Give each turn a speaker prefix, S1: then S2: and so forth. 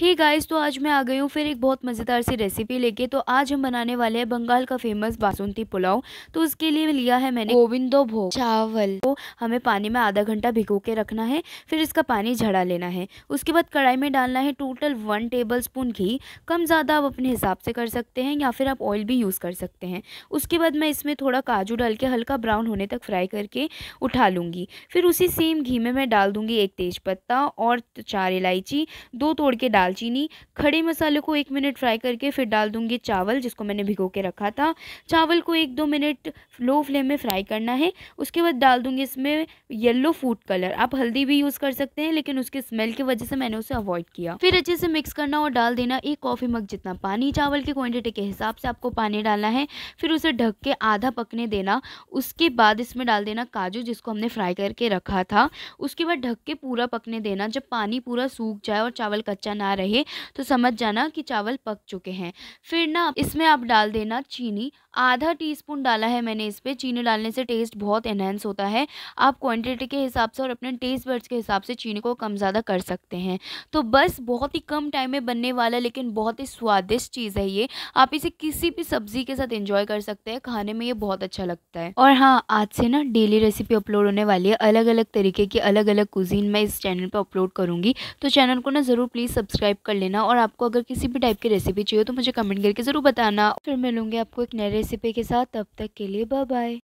S1: ठीक गाइस तो आज मैं आ गई हूँ फिर एक बहुत मज़ेदार सी रेसिपी लेके तो आज हम बनाने वाले हैं बंगाल का फेमस बासुंती पुलाव तो उसके लिए लिया है मैंने गोविंदो भोग चावल को तो हमें पानी में आधा घंटा भिगो के रखना है फिर इसका पानी झड़ा लेना है उसके बाद कढ़ाई में डालना है टोटल वन टेबल स्पून घी कम ज़्यादा आप अपने हिसाब से कर सकते हैं या फिर आप ऑयल भी यूज़ कर सकते हैं उसके बाद मैं इसमें थोड़ा काजू डाल के हल्का ब्राउन होने तक फ्राई करके उठा लूँगी फिर उसी सेम घी में मैं डाल दूँगी एक तेज और चार इलायची दो तोड़ के डाल दालचीनी खड़े मसालों को एक मिनट फ्राई करके फिर डाल दूंगी चावल जिसको मैंने भिगो के रखा था चावल को एक दो मिनट लो फ्लेम में फ्राई करना है उसके बाद डाल दूंगी इसमें येलो फूड कलर आप हल्दी भी यूज़ कर सकते हैं लेकिन उसके स्मेल की वजह से मैंने उसे अवॉइड किया फिर अच्छे से मिक्स करना और डाल देना एक कॉफ़ी मग जितना पानी चावल की क्वान्टिटी के हिसाब से आपको पानी डालना है फिर उसे ढक के आधा पकने देना उसके बाद इसमें डाल देना काजू जिसको हमने फ्राई करके रखा था उसके बाद ढक के पूरा पकने देना जब पानी पूरा सूख जाए और चावल कच्चा ना रहे तो समझ जाना कि चावल पक चुके हैं फिर ना इसमें आप डाल देना चीनी आधा टीस्पून डाला है मैंने इस पर चीनी डालने से टेस्ट बहुत इन्हेंस होता है आप क्वांटिटी के हिसाब से और अपने टेस्ट बर्ड्स के हिसाब से चीनी को कम ज़्यादा कर सकते हैं तो बस बहुत ही कम टाइम में बनने वाला लेकिन बहुत ही स्वादिष्ट चीज़ है ये आप इसे किसी भी सब्ज़ी के साथ इंजॉय कर सकते हैं खाने में ये बहुत अच्छा लगता है और हाँ आज से ना डेली रेसिपी अपलोड होने वाली है अलग अलग तरीके की अलग अलग कुजीन मैं इस चैनल पर अपलोड करूँगी तो चैनल को ना ज़रूर प्लीज़ सब्सक्राइब सब्सक्राइब कर लेना और आपको अगर किसी भी टाइप की रेसिपी चाहिए तो मुझे कमेंट करके ज़रूर बताना फिर मिलूँगी आपको एक नई रेसिपी के साथ तब तक के लिए बाय बाय